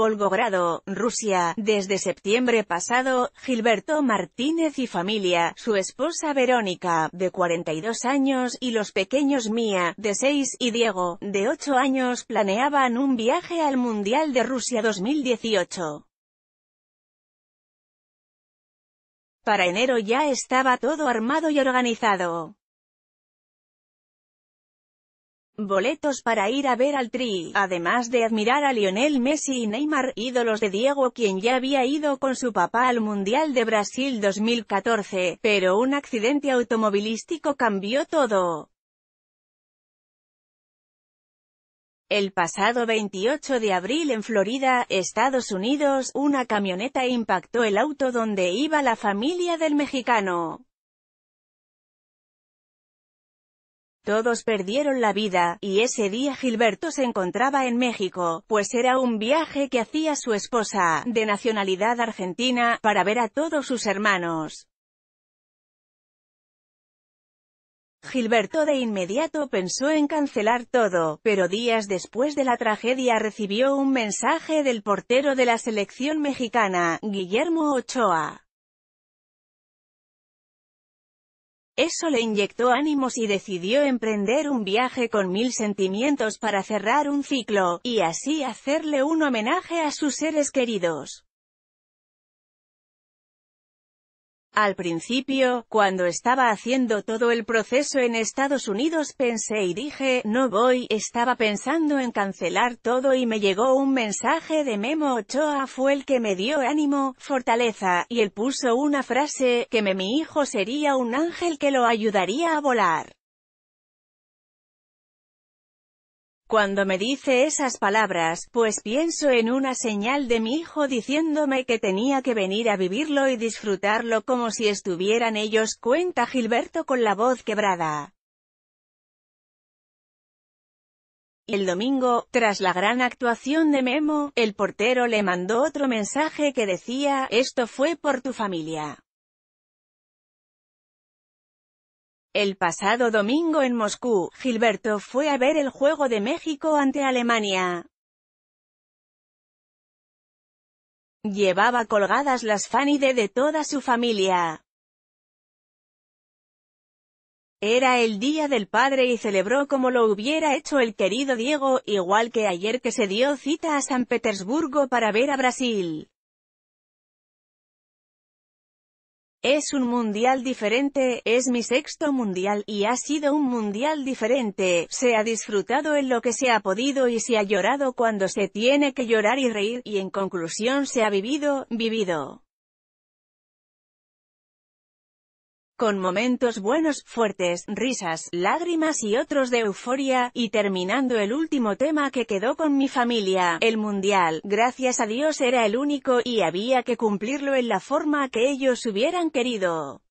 Volgogrado, Rusia. Desde septiembre pasado, Gilberto Martínez y familia, su esposa Verónica, de 42 años, y los pequeños Mía, de 6, y Diego, de 8 años, planeaban un viaje al Mundial de Rusia 2018. Para enero ya estaba todo armado y organizado. Boletos para ir a ver al Tri, además de admirar a Lionel Messi y Neymar, ídolos de Diego quien ya había ido con su papá al Mundial de Brasil 2014, pero un accidente automovilístico cambió todo. El pasado 28 de abril en Florida, Estados Unidos, una camioneta impactó el auto donde iba la familia del mexicano. Todos perdieron la vida, y ese día Gilberto se encontraba en México, pues era un viaje que hacía su esposa, de nacionalidad argentina, para ver a todos sus hermanos. Gilberto de inmediato pensó en cancelar todo, pero días después de la tragedia recibió un mensaje del portero de la selección mexicana, Guillermo Ochoa. Eso le inyectó ánimos y decidió emprender un viaje con mil sentimientos para cerrar un ciclo, y así hacerle un homenaje a sus seres queridos. Al principio, cuando estaba haciendo todo el proceso en Estados Unidos pensé y dije, no voy, estaba pensando en cancelar todo y me llegó un mensaje de Memo Ochoa fue el que me dio ánimo, fortaleza, y él puso una frase, que me mi hijo sería un ángel que lo ayudaría a volar. Cuando me dice esas palabras, pues pienso en una señal de mi hijo diciéndome que tenía que venir a vivirlo y disfrutarlo como si estuvieran ellos, cuenta Gilberto con la voz quebrada. El domingo, tras la gran actuación de Memo, el portero le mandó otro mensaje que decía, esto fue por tu familia. El pasado domingo en Moscú, Gilberto fue a ver el juego de México ante Alemania. Llevaba colgadas las fanide de toda su familia. Era el Día del Padre y celebró como lo hubiera hecho el querido Diego, igual que ayer que se dio cita a San Petersburgo para ver a Brasil. Es un mundial diferente, es mi sexto mundial, y ha sido un mundial diferente, se ha disfrutado en lo que se ha podido y se ha llorado cuando se tiene que llorar y reír, y en conclusión se ha vivido, vivido. con momentos buenos, fuertes, risas, lágrimas y otros de euforia, y terminando el último tema que quedó con mi familia, el Mundial, gracias a Dios era el único, y había que cumplirlo en la forma que ellos hubieran querido.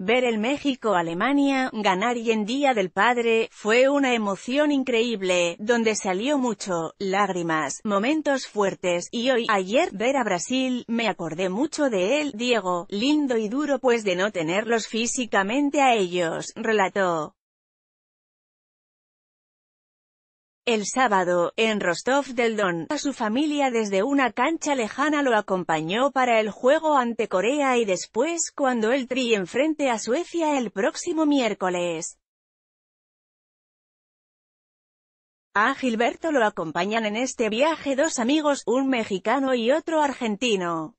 Ver el México-Alemania ganar y en Día del Padre fue una emoción increíble, donde salió mucho, lágrimas, momentos fuertes, y hoy, ayer, ver a Brasil, me acordé mucho de él, Diego, lindo y duro pues de no tenerlos físicamente a ellos, relató. El sábado, en Rostov del Don, a su familia desde una cancha lejana lo acompañó para el juego ante Corea y después cuando el Tri enfrente a Suecia el próximo miércoles. A Gilberto lo acompañan en este viaje dos amigos, un mexicano y otro argentino.